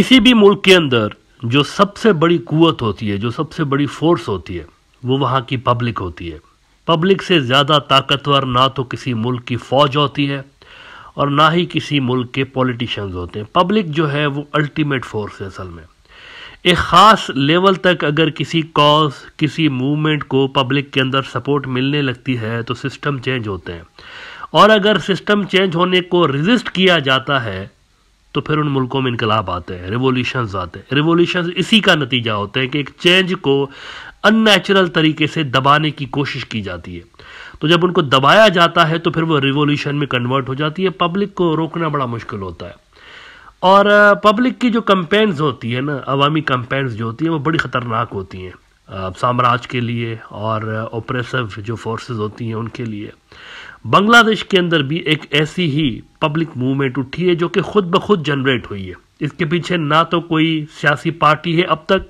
किसी भी मुल्क के अंदर जो सबसे बड़ी कुत होती है जो सबसे बड़ी फोर्स होती है वो वहाँ की पब्लिक होती है पब्लिक से ज़्यादा ताकतवर ना तो किसी मुल्क की फ़ौज होती है और ना ही किसी मुल्क के पॉलिटिशियंस होते हैं पब्लिक जो है वो अल्टीमेट फोर्स है असल में एक ख़ास लेवल तक अगर किसी कॉज किसी मूवमेंट को पब्लिक के अंदर सपोर्ट मिलने लगती है तो सिस्टम चेंज होते हैं और अगर सिस्टम चेंज होने को रिजिस्ट किया जाता है तो फिर उन मुल्कों में इनकलाब आते हैं रिवोल्यूशन आते हैं रिवोल्यूशन इसी का नतीजा होते हैं कि एक चेंज को अननेचुरल तरीके से दबाने की कोशिश की जाती है तो जब उनको दबाया जाता है तो फिर वो रिवोल्यूशन में कन्वर्ट हो जाती है पब्लिक को रोकना बड़ा मुश्किल होता है और पब्लिक की जो कंपेन्स होती है ना अवामी कंपेन्स जो होती हैं वो बड़ी ख़तरनाक होती हैं साम्राज्य के लिए और ओप्रेसिव जो फोर्सेस होती हैं उनके लिए बांग्लादेश के अंदर भी एक ऐसी ही पब्लिक मूवमेंट उठी है जो कि खुद ब खुद जनरेट हुई है इसके पीछे ना तो कोई सियासी पार्टी है अब तक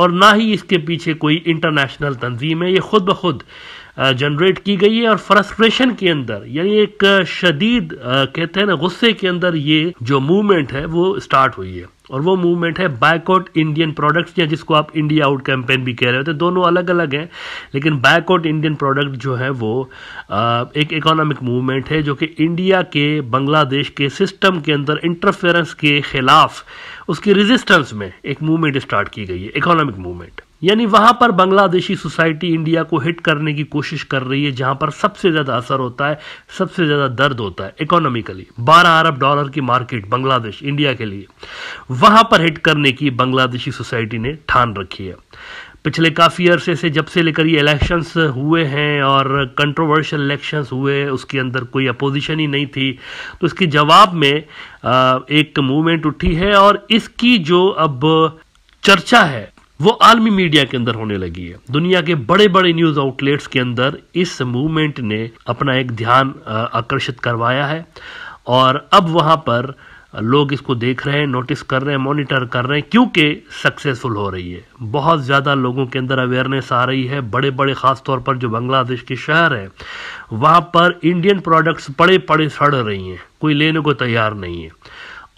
और ना ही इसके पीछे कोई इंटरनेशनल तंजीम है ये खुद ब खुद जनरेट की गई है और फ्रस्ट्रेशन के अंदर यानी एक शदीद कहते हैं ना गुस्से के अंदर ये जो मूवमेंट है वो स्टार्ट हुई है और वो मूवमेंट है बायकॉट इंडियन प्रोडक्ट्स या जिसको आप इंडिया आउट कैंपेन भी कह रहे हो तो दोनों अलग अलग हैं लेकिन बायकॉट इंडियन प्रोडक्ट जो है वो आ, एक इकोनॉमिक मूवमेंट है जो कि इंडिया के बांग्लादेश के सिस्टम के अंदर इंटरफेरेंस के खिलाफ उसकी रेजिस्टेंस में एक मूवमेंट स्टार्ट की गई है इकोनॉमिक मूवमेंट यानी वहां पर बांग्लादेशी सोसाइटी इंडिया को हिट करने की कोशिश कर रही है जहां पर सबसे ज्यादा असर होता है सबसे ज्यादा दर्द होता है इकोनॉमिकली 12 अरब डॉलर की मार्केट बांग्लादेश इंडिया के लिए वहां पर हिट करने की बांग्लादेशी सोसाइटी ने ठान रखी है पिछले काफ़ी अरसे से जब से लेकर ये इलेक्शंस हुए हैं और कंट्रोवर्शियल इलेक्शंस हुए उसके अंदर कोई अपोजिशन ही नहीं थी तो इसके जवाब में एक मूवमेंट उठी है और इसकी जो अब चर्चा है वो आलमी मीडिया के अंदर होने लगी है दुनिया के बड़े बड़े न्यूज आउटलेट्स के अंदर इस मूवमेंट ने अपना एक ध्यान आकर्षित करवाया है और अब वहाँ पर लोग इसको देख रहे हैं नोटिस कर रहे हैं मॉनिटर कर रहे हैं क्योंकि सक्सेसफुल हो रही है बहुत ज़्यादा लोगों के अंदर अवेयरनेस आ रही है बड़े बड़े ख़ास तौर पर जो बांग्लादेश के शहर हैं वहाँ पर इंडियन प्रोडक्ट्स पड़े पड़े सड़ रही हैं कोई लेने को तैयार नहीं है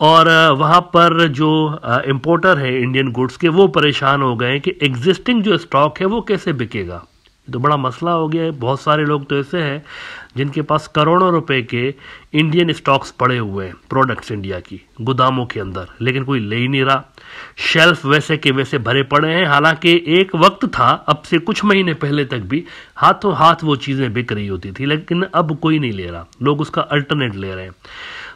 और वहाँ पर जो इम्पोर्टर है इंडियन गुड्स के वो परेशान हो गए कि एग्जिस्टिंग जो स्टॉक है वो कैसे बिकेगा तो बड़ा मसला हो गया है बहुत सारे लोग तो ऐसे हैं जिनके पास करोड़ों रुपए के इंडियन स्टॉक्स पड़े हुए हैं प्रोडक्ट्स इंडिया की गोदामों के अंदर लेकिन कोई ले ही नहीं रहा शेल्फ वैसे के वैसे भरे पड़े हैं हालांकि एक वक्त था अब से कुछ महीने पहले तक भी हाथों हाथ वो चीज़ें बिक रही होती थी लेकिन अब कोई नहीं ले रहा लोग उसका अल्टरनेट ले रहे हैं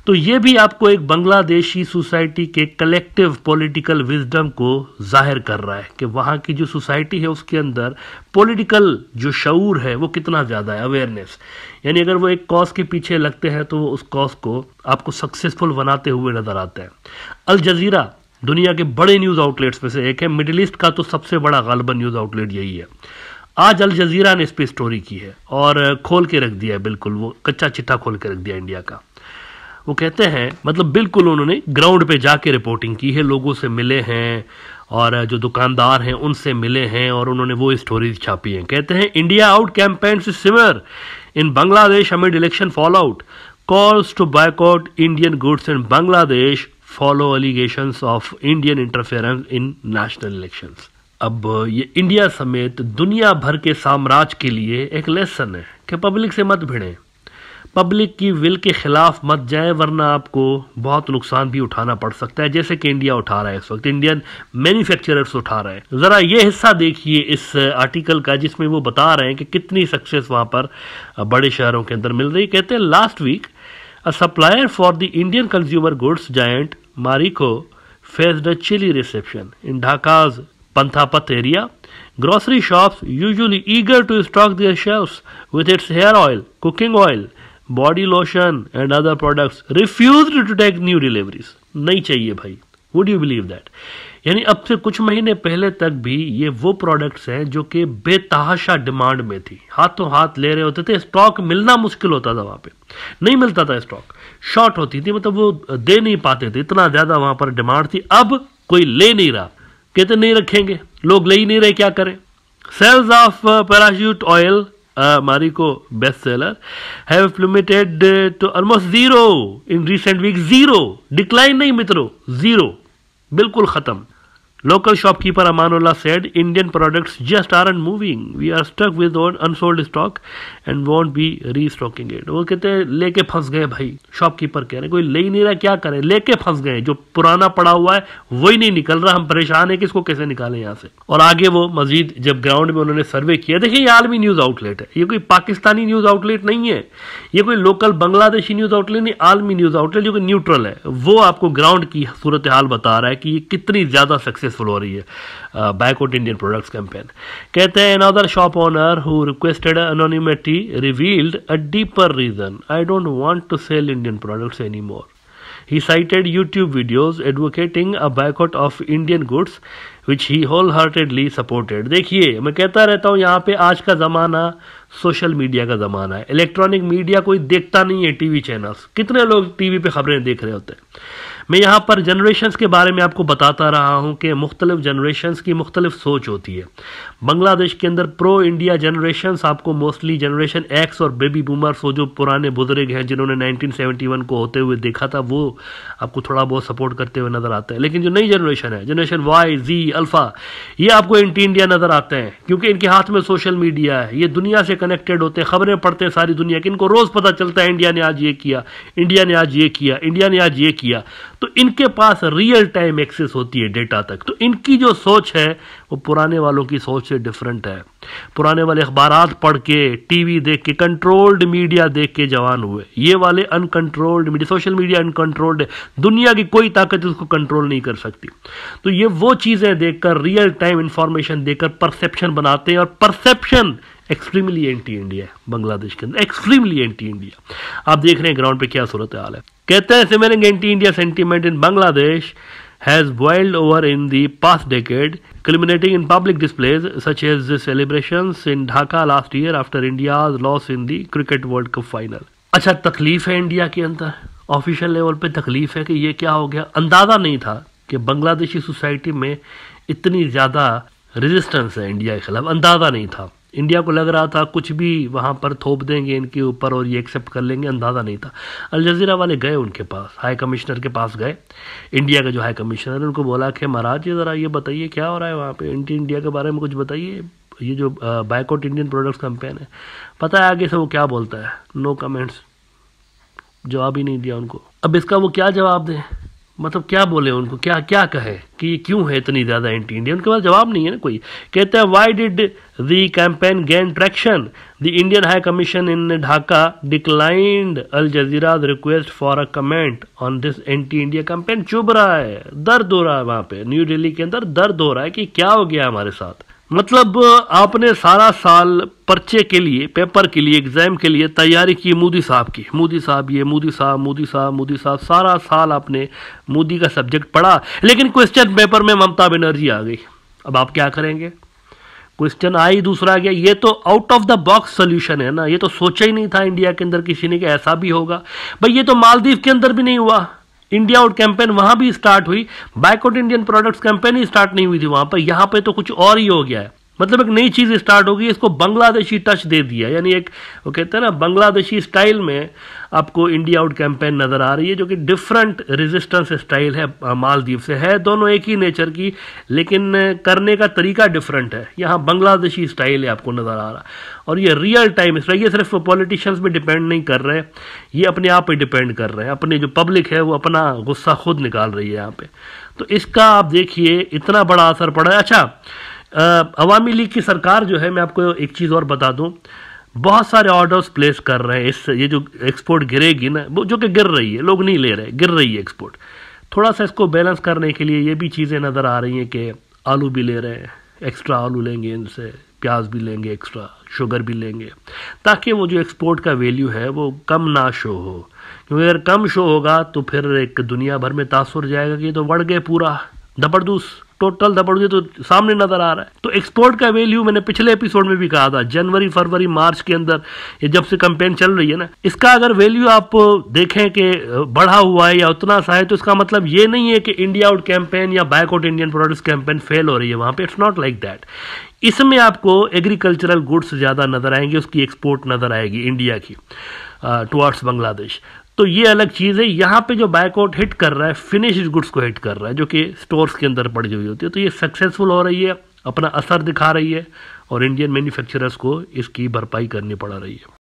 तो ये भी आपको एक बांग्लादेशी सोसाइटी के कलेक्टिव पॉलिटिकल विजडम को जाहिर कर रहा है कि वहाँ की जो सोसाइटी है उसके अंदर पॉलिटिकल जो शूर है वो कितना ज़्यादा है अवेयरनेस यानी अगर वो एक कॉज के पीछे लगते हैं तो वो उस कॉज को आपको सक्सेसफुल बनाते हुए नज़र आते हैं अल जजीरा दुनिया के बड़े न्यूज़ आउटलेट्स में से एक है मिडिल ईस्ट का तो सबसे बड़ा गालबा न्यूज़ आउटलेट यही है आज अल जजीरा ने इस पर स्टोरी की है और खोल के रख दिया है बिल्कुल वो कच्चा चिट्ठा खोल के रख दिया इंडिया का वो कहते हैं मतलब बिल्कुल उन्होंने ग्राउंड पे जाके रिपोर्टिंग की है लोगों से मिले हैं और जो दुकानदार हैं उनसे मिले हैं और उन्होंने वो स्टोरीज छापी हैं कहते हैं India out campaign to simmer in Bangladesh amid election fall out calls to boycott Indian goods in Bangladesh follow allegation of Indian interference in national election अब ये इंडिया समेत दुनिया भर के साम्राज्य के लिए एक लेसन है कि पब्लिक से मत भिड़ें पब्लिक की विल के खिलाफ मत जाए वरना आपको बहुत नुकसान भी उठाना पड़ सकता है जैसे कि इंडिया उठा रहा है इस वक्त इंडियन मैन्युफैक्चरर्स उठा रहे हैं जरा ये हिस्सा देखिए इस आर्टिकल का जिसमें वो बता रहे हैं कि कितनी सक्सेस वहां पर बड़े शहरों के अंदर मिल रही कहते हैं last week a supplier for the Indian consumer goods giant Marico faces the chilly reception in Dhaka's Panthapath area grocery shops usually eager to stock their shelves with its hair oil cooking oil body lotion and other products refuse to take new deliveries नहीं चाहिए भाई would you believe that यानी अब से कुछ महीने पहले तक भी ये वो प्रोडक्ट्स हैं जो कि बेतहाशा डिमांड में थी हाथों हाथ ले रहे होते थे स्टॉक मिलना मुश्किल होता था वहाँ पे नहीं मिलता था स्टॉक शॉर्ट होती थी मतलब वो दे नहीं पाते थे इतना ज़्यादा वहाँ पर डिमांड थी अब कोई ले नहीं रहा कहते नहीं रखेंगे लोग ले ही नहीं रहे क्या करें sales of Parachute oil uh, Mariko bestseller have plummeted uh, to almost zero in recent weeks. Zero. Decline नहीं मित्रों. Zero. बिल्कुल ख़त्म. Local shopkeeper Amanullah said Indian products just aren't moving. We are stuck with unsold stock and won't be restocking it. वो कहते हैं लेके फंस गए भाई शॉपकीपर कह रहे कोई ले ही नहीं रहा क्या करे लेके फंस गए जो पुराना पड़ा हुआ है वही नहीं निकल रहा हम परेशान है कि इसको कैसे निकालें यहाँ से और आगे वो मजीद जब ग्राउंड में उन्होंने सर्वे किया देखिए ये आलमी न्यूज आउटलेट है ये कोई पाकिस्तानी न्यूज आउटलेट नहीं है ये कोई लोकल बांग्लादेशी न्यूज आउटलेट नहीं आलमी न्यूज आउटलेट जो कि न्यूट्रल है वो आपको ग्राउंड की सूरत हाल बता रहा है कि ये कितनी ज्यादा सक्सेस सक्सेसफुल हो रही है बैकवर्ड इंडियन प्रोडक्ट्स कैंपेन कहते हैं another shop owner who requested anonymity revealed a deeper reason I don't want to sell Indian products any more he cited YouTube videos advocating a a of Indian goods which he whole heartedly supported देखिए मैं कहता रहता हूँ यहाँ पे आज का ज़माना सोशल मीडिया का ज़माना है इलेक्ट्रॉनिक मीडिया कोई देखता नहीं है टीवी चैनल्स कितने लोग टीवी पे खबरें देख रहे होते हैं मैं यहाँ पर जनरेशन्स के बारे में आपको बताता रहा हूँ कि मुख्तलिफ जनरेशन्स की मुख्तलिफ सोच होती है बांग्लादेश के अंदर प्रो इंडिया जनरेशन्स आपको मोस्टली जनरेशन एक्स और बेबी बूमर्स वो जो पुराने बुजुर्ग हैं जिन्होंने 1971 को होते हुए देखा था वो आपको थोड़ा बहुत सपोर्ट करते हुए नज़र आते हैं लेकिन जो नई जनरेशन है जनरेशन वाई जी अल्फ़ा ये आपको एंटी इंडिया नज़र आते हैं क्योंकि इनके हाथ में सोशल मीडिया है ये दुनिया से कनेक्टेड होते हैं खबरें पढ़ते हैं सारी दुनिया की इनको रोज़ पता चलता है इंडिया ने आज ये किया इंडिया ने आज ये किया इंडिया ने आज ये किया तो इनके पास रियल टाइम एक्सेस होती है डेटा तक तो इनकी जो सोच है वो पुराने वालों की सोच से डिफरेंट है पुराने वाले अखबार पढ़ के टीवी देख के कंट्रोल्ड मीडिया देख के जवान हुए ये वाले uncontrolled media social media uncontrolled है दुनिया की कोई ताकत उसको कंट्रोल नहीं कर सकती तो ये वो चीज़ें देखकर रियल टाइम इंफॉर्मेशन देकर परसेप्शन बनाते हैं और परसेप्शन एक्सट्रीमली एंटी इंडिया है बांग्लादेश के अंदर एक्सट्रीमली एंटी इंडिया आप देख रहे हैं ग्राउंड पे क्या सूरत हाल है कहते हैं simmering anti India sentiment in Bangladesh has world over in the past decade culminating in public displays such as celebration in Dhaka last year after India loss in the cricket world cup final अच्छा तकलीफ है India के अंदर official level पे तकलीफ है कि ये क्या हो गया अंदाजा नहीं था कि बांग्लादेशी सोसाइटी में इतनी ज्यादा रेजिस्टेंस है इंडिया के खिलाफ अंदाजा नहीं था इंडिया को लग रहा था कुछ भी वहाँ पर थोप देंगे इनके ऊपर और ये एक्सेप्ट कर लेंगे अंदाज़ा नहीं था अल जजीरा वाले गए उनके पास हाई कमिश्नर के पास गए इंडिया का जो हाई कमिश्नर है उनको बोला कि महाराज ये ज़रा ये बताइए क्या हो रहा है वहाँ पर इंडिया के बारे में कुछ बताइए ये जो बाइकआउट इंडियन प्रोडक्ट्स कंपेन है पता है आगे से वो क्या बोलता है नो कमेंट्स जवाब ही नहीं दिया उनको अब इसका वो क्या जवाब दें मतलब क्या बोले उनको क्या क्या कहे कि ये क्यों है इतनी ज़्यादा एंटी इंडिया उनके पास जवाब नहीं है ना कोई कहते हैं why did the campaign gain traction the Indian high commission in Dhaka declined Al Jazeera request for a comment on this anti India campaign चुभ रहा है दर्द हो रहा है वहां पे न्यू दिल्ली के अंदर दर्द हो रहा है कि क्या हो गया हमारे साथ मतलब आपने सारा साल पर्चे के लिए पेपर के लिए एग्ज़ाम के लिए तैयारी की मोदी साहब की मोदी साहब ये मोदी साहब मोदी साहब मोदी साहब सारा साल आपने मोदी का सब्जेक्ट पढ़ा लेकिन क्वेश्चन पेपर में ममता बनर्जी आ गई अब आप क्या करेंगे क्वेश्चन आई दूसरा गया ये तो out of the box solution है ना ये तो सोचा ही नहीं था इंडिया के अंदर किसी ने कि ऐसा भी होगा भाई ये तो मालदीव के अंदर भी नहीं हुआ इंडिया आउट कैंपेन वहां भी स्टार्ट हुई बैकआउट इंडियन प्रोडक्ट्स कैंपेन ही स्टार्ट नहीं हुई थी वहां पर यहां पर तो कुछ और ही हो गया है मतलब एक नई चीज़ स्टार्ट होगी इसको बांग्लादेशी टच दे दिया यानी एक वो कहते हैं ना बांग्लादेशी स्टाइल में आपको इंडिया आउट कैंपेन नज़र आ रही है जो कि डिफरेंट रेजिस्टेंस स्टाइल है मालदीव से है दोनों एक ही नेचर की लेकिन करने का तरीका डिफरेंट है यहाँ बांग्लादेशी स्टाइल है आपको नज़र आ रहा और ये रियल टाइम स्टाइल ये सिर्फ पॉलिटिशियंस पर डिपेंड नहीं कर रहे ये अपने आप पर डिपेंड कर रहे हैं अपनी जो पब्लिक है वो अपना गुस्सा खुद निकाल रही है यहाँ पर तो इसका आप देखिए इतना बड़ा असर पड़ा है अच्छा अवामी लीग की सरकार जो है मैं आपको एक चीज़ और बता दूं बहुत सारे ऑर्डर्स प्लेस कर रहे हैं इस ये जो एक्सपोर्ट गिरेगी ना वो जो कि गिर रही है लोग नहीं ले रहे गिर रही है एक्सपोर्ट थोड़ा सा इसको बैलेंस करने के लिए ये भी चीज़ें नज़र आ रही हैं कि आलू भी ले रहे हैं एक्स्ट्रा आलू लेंगे इनसे प्याज भी लेंगे एक्स्ट्रा शुगर भी लेंगे ताकि वो जो एक्सपोर्ट का वैल्यू है वो कम ना शो हो क्योंकि अगर कम शो होगा तो फिर एक दुनिया भर में तासर जाएगा कि तो बढ़ गए पूरा जबरदस्त टोटल दबड़ोगे तो सामने नजर आ रहा है तो एक्सपोर्ट का वैल्यू मैंने पिछले एपिसोड में भी कहा था जनवरी फरवरी मार्च के अंदर ये जब से कंपेन चल रही है ना इसका अगर वैल्यू आप देखें कि बढ़ा हुआ है या उतना सा है तो इसका मतलब ये नहीं है कि इंडिया आउट कैंपेन या boycott Indian products campaign fail हो रही है वहां पे इट्स नॉट लाइक दैट इसमें आपको एग्रीकल्चरल गुड्स ज़्यादा नज़र आएंगे उसकी एक्सपोर्ट नज़र आएगी इंडिया की टुअर्ड्स बांग्लादेश तो ये अलग चीज़ है यहाँ पे जो बैकआउट हिट कर रहा है फिनिश गुड्स को हिट कर रहा है जो कि स्टोर्स के अंदर पड़ी हुई होती है तो ये सक्सेसफुल हो रही है अपना असर दिखा रही है और इंडियन मैन्युफैक्चरर्स को इसकी भरपाई करनी पड़ रही है